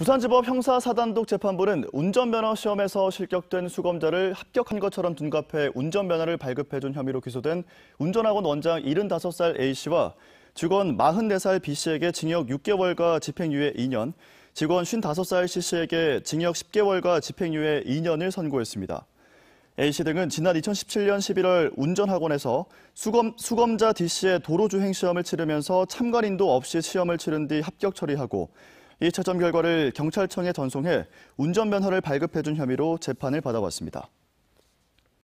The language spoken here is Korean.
부산지법 형사사단독 재판부는 운전면허 시험에서 실격된 수검자를 합격한 것처럼 둔갑해 운전면허를 발급해준 혐의로 기소된 운전학원 원장 75살 A씨와 직원 44살 B씨에게 징역 6개월과 집행유예 2년, 직원 55살 C씨에게 징역 10개월과 집행유예 2년을 선고했습니다. A씨 등은 지난 2017년 11월 운전학원에서 수검, 수검자 D씨의 도로주행시험을 치르면서 참관인도 없이 시험을 치른 뒤 합격 처리하고 이 채점 결과를 경찰청에 전송해 운전면허를 발급해준 혐의로 재판을 받아왔습니다.